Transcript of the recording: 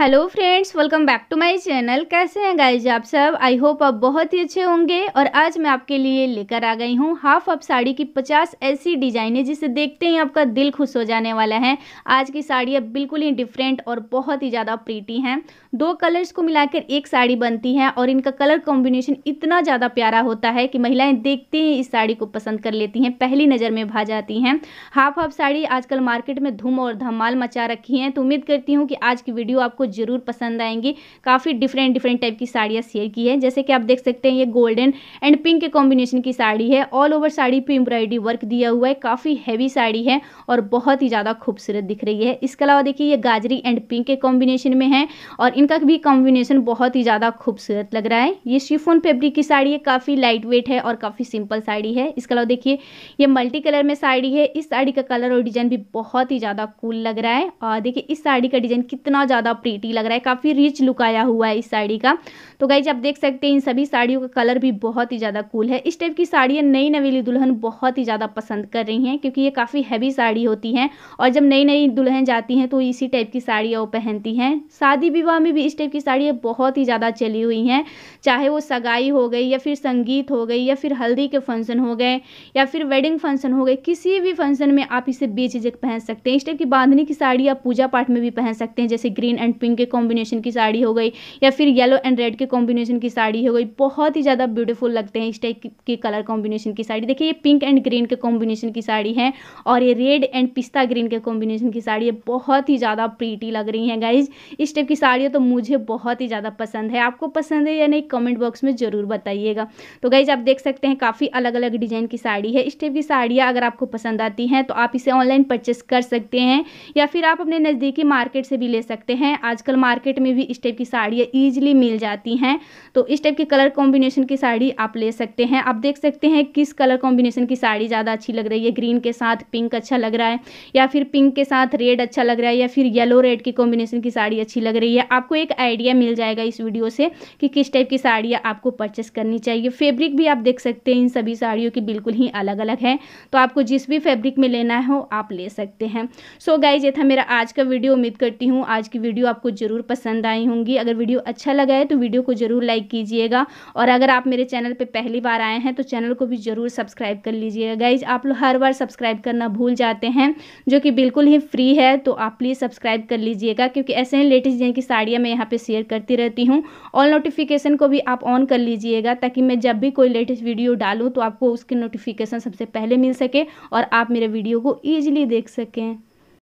hello friends welcome back to my channel कैसे हैं guys आप सब आई होप आप बहुत ही अच्छे होंगे और आज मैं आपके लिए लेकर आ गई हूँ हाफ अप साड़ी की 50 ऐसी डिजाइनें जिसे देखते ही आपका दिल खुश हो जाने वाला है आज की साड़ियाँ बिल्कुल ही डिफरेंट और बहुत ही ज़्यादा प्रीटी हैं दो कलर्स को मिलाकर एक साड़ी बनती है और इनका कलर कॉम्बिनेशन इतना ज़्यादा प्यारा होता है कि महिलाएँ देखते ही इस साड़ी को पसंद कर लेती हैं पहली नज़र में भा जाती हैं हाफ अप साड़ी आजकल मार्केट में धूम और धमाल मचा रखी है तो उम्मीद करती हूँ कि आज की वीडियो आपको ज़रूर पसंद आएंगी काफ़ी डिफरेंट डिफरेंट टाइप की साड़ियाँ शेयर की है जैसे कि आप देख सकते हैं ये गोल्डन एंड पिंक के कॉम्बिनेशन की साड़ी है ऑल ओवर साड़ी पर एम्ब्रॉयडरी वर्क दिया हुआ है काफ़ी हैवी साड़ी है और बहुत ही ज़्यादा खूबसूरत दिख रही है इसके अलावा देखिए ये गाजरी एंड पिंक के कॉम्बिनेशन में है और इनका भी कॉम्बिनेशन बहुत ही ज़्यादा खूबसूरत लग रहा है ये शिफोन फेब्रिक की साड़ी है काफ़ी लाइट वेट है और काफ़ी सिंपल साड़ी है इसके अलावा देखिए ये मल्टी कलर में साड़ी है इस साड़ी का कलर और डिज़ाइन भी बहुत ही ज़्यादा कूल लग रहा है और देखिए इस साड़ी का डिज़ाइन कितना ज़्यादा प्री क्वालिटी लग रहा है काफ़ी रिच लुक आया हुआ है इस साड़ी का तो गाइज आप देख सकते हैं इन सभी साड़ियों का कलर भी बहुत ही ज़्यादा कूल है इस टाइप की साड़ियाँ नई नवेली दुल्हन बहुत ही ज़्यादा पसंद कर रही हैं क्योंकि ये काफ़ी हैवी साड़ी होती हैं और जब नई नई दुल्हन जाती हैं तो इसी टाइप की साड़ियाँ वो पहनती हैं शादी विवाह में भी इस टाइप की साड़ियाँ बहुत ही ज़्यादा चली हुई हैं चाहे वो सगाई हो गई या फिर संगीत हो गई या फिर हल्दी के फंक्शन हो गए या फिर वेडिंग फंक्शन हो गए किसी भी फंक्शन में आप इसे बेझिझक पहन सकते हैं इस टाइप की बांधनी की साड़ी आप पूजा पाठ में भी पहन सकते हैं जैसे ग्रीन एंड पिंक के कॉम्बिनेशन की साड़ी हो गई या फिर येलो एंड रेड के कॉम्बिनेशन की साड़ी हो गई बहुत ही ज़्यादा ब्यूटीफुल लगते हैं इस टाइप की कलर कॉम्बिनेशन की साड़ी देखिए ये पिंक एंड ग्रीन के कॉम्बिनेशन की साड़ी है और ये रेड एंड पिस्ता ग्रीन के कॉम्बिनेशन की साड़ी है बहुत ही ज़्यादा प्रीटी लग रही हैं गाइज इस टाइप की साड़ियाँ तो मुझे बहुत ही ज़्यादा पसंद है आपको पसंद है या नहीं कमेंट बॉक्स में ज़रूर बताइएगा तो गाइज आप देख सकते हैं काफ़ी अलग अलग डिज़ाइन की साड़ी है इस टाइप की साड़ियाँ अगर आपको पसंद आती हैं तो आप इसे ऑनलाइन परचेस कर सकते हैं या फिर आप अपने नज़दीकी मार्केट से भी ले सकते हैं आजकल मार्केट में भी इस टाइप की साड़ियाँ ईजिली मिल जाती हैं तो इस टाइप की कलर कॉम्बिनेशन की साड़ी आप ले सकते हैं आप देख सकते हैं किस कलर कॉम्बिनेशन की साड़ी ज़्यादा अच्छी लग रही है ग्रीन के साथ पिंक अच्छा लग रहा है या फिर पिंक के साथ रेड अच्छा लग रहा है या फिर येलो रेड की कॉम्बिनेशन की साड़ी अच्छी लग रही है आपको एक आइडिया मिल जाएगा इस वीडियो से कि किस टाइप की साड़ी आपको परचेस करनी चाहिए फेब्रिक भी आप देख सकते हैं इन सभी साड़ियों की बिल्कुल ही अलग अलग है तो आपको जिस भी फेब्रिक में लेना हो आप ले सकते हैं सो so गाइज ये था मेरा आज का वीडियो उम्मीद करती हूँ आज की वीडियो आपको ज़रूर पसंद आई होंगी अगर वीडियो अच्छा लगा है तो वीडियो को ज़रूर लाइक कीजिएगा और अगर आप मेरे चैनल पर पहली बार आए हैं तो चैनल को भी ज़रूर सब्सक्राइब कर लीजिएगा गाइज आप लोग हर बार सब्सक्राइब करना भूल जाते हैं जो कि बिल्कुल ही फ्री है तो आप प्लीज़ सब्सक्राइब कर लीजिएगा क्योंकि ऐसे ही लेटेस्ट जिनकी की साड़ियाँ मैं यहाँ पर शेयर करती रहती हूँ ऑल नोटिफिकेशन को भी आप ऑन कर लीजिएगा ताकि मैं जब भी कोई लेटेस्ट वीडियो डालूँ तो आपको उसकी नोटिफिकेशन सबसे पहले मिल सके और आप मेरे वीडियो को ईजिली देख सकें